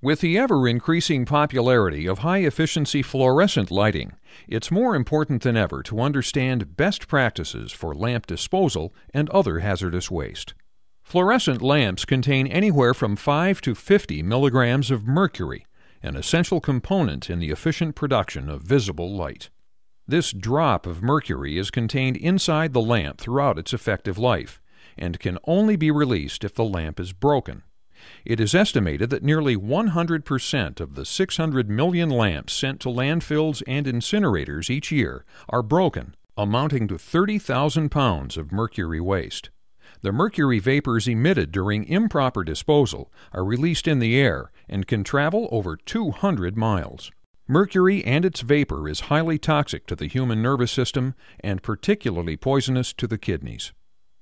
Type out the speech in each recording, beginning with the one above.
With the ever increasing popularity of high efficiency fluorescent lighting, it's more important than ever to understand best practices for lamp disposal and other hazardous waste. Fluorescent lamps contain anywhere from 5 to 50 milligrams of mercury, an essential component in the efficient production of visible light. This drop of mercury is contained inside the lamp throughout its effective life and can only be released if the lamp is broken. It is estimated that nearly 100% of the 600 million lamps sent to landfills and incinerators each year are broken, amounting to 30,000 pounds of mercury waste. The mercury vapors emitted during improper disposal are released in the air and can travel over 200 miles. Mercury and its vapor is highly toxic to the human nervous system and particularly poisonous to the kidneys.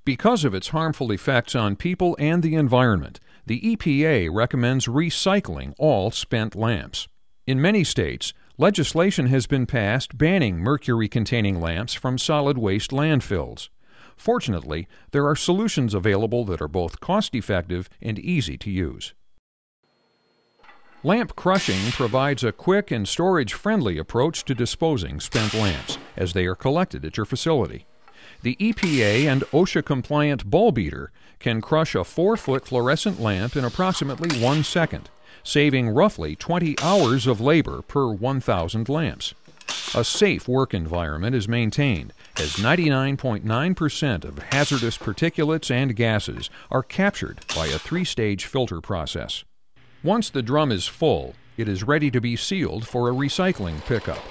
Because of its harmful effects on people and the environment, the EPA recommends recycling all spent lamps. In many states, legislation has been passed banning mercury containing lamps from solid waste landfills. Fortunately, there are solutions available that are both cost effective and easy to use. Lamp crushing provides a quick and storage friendly approach to disposing spent lamps as they are collected at your facility. The EPA and OSHA compliant ball beater can crush a 4 foot fluorescent lamp in approximately one second, saving roughly 20 hours of labor per 1,000 lamps. A safe work environment is maintained as 99.9% of hazardous particulates and gases are captured by a three stage filter process. Once the drum is full, it is ready to be sealed for a recycling pickup.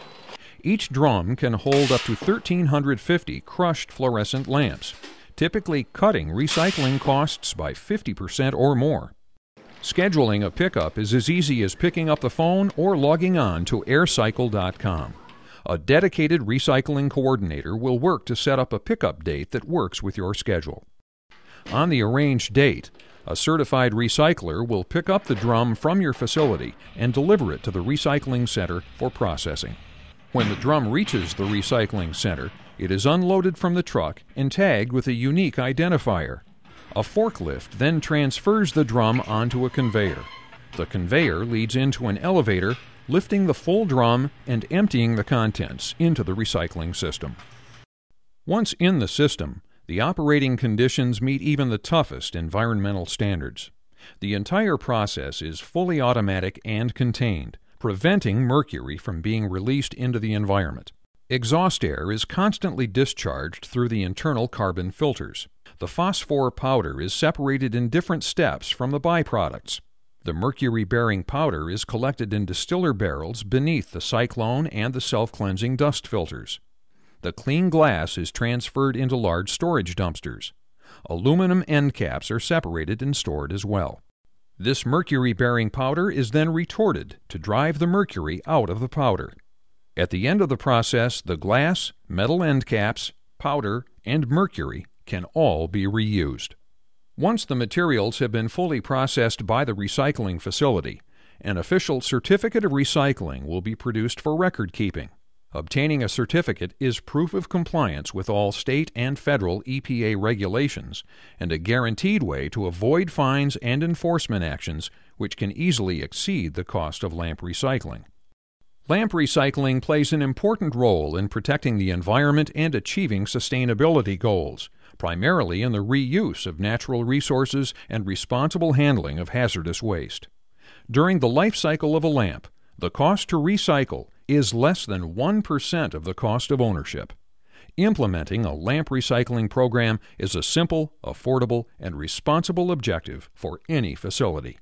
Each drum can hold up to 1,350 crushed fluorescent lamps, typically cutting recycling costs by 50% or more. Scheduling a pickup is as easy as picking up the phone or logging on to aircycle.com. A dedicated recycling coordinator will work to set up a pickup date that works with your schedule. On the arranged date, a certified recycler will pick up the drum from your facility and deliver it to the recycling center for processing. When the drum reaches the recycling center, it is unloaded from the truck and tagged with a unique identifier. A forklift then transfers the drum onto a conveyor. The conveyor leads into an elevator, lifting the full drum and emptying the contents into the recycling system. Once in the system, the operating conditions meet even the toughest environmental standards. The entire process is fully automatic and contained, preventing mercury from being released into the environment. Exhaust air is constantly discharged through the internal carbon filters. The phosphor powder is separated in different steps from the byproducts. The mercury bearing powder is collected in distiller barrels beneath the cyclone and the self cleansing dust filters. The clean glass is transferred into large storage dumpsters. Aluminum end caps are separated and stored as well. This mercury bearing powder is then retorted to drive the mercury out of the powder. At the end of the process, the glass, metal end caps, powder, and mercury can all be reused. Once the materials have been fully processed by the recycling facility, an official certificate of recycling will be produced for record keeping. Obtaining a certificate is proof of compliance with all state and federal EPA regulations and a guaranteed way to avoid fines and enforcement actions which can easily exceed the cost of lamp recycling. Lamp recycling plays an important role in protecting the environment and achieving sustainability goals, primarily in the reuse of natural resources and responsible handling of hazardous waste. During the life cycle of a lamp, the cost to recycle is less than 1% of the cost of ownership. Implementing a lamp recycling program is a simple, affordable, and responsible objective for any facility.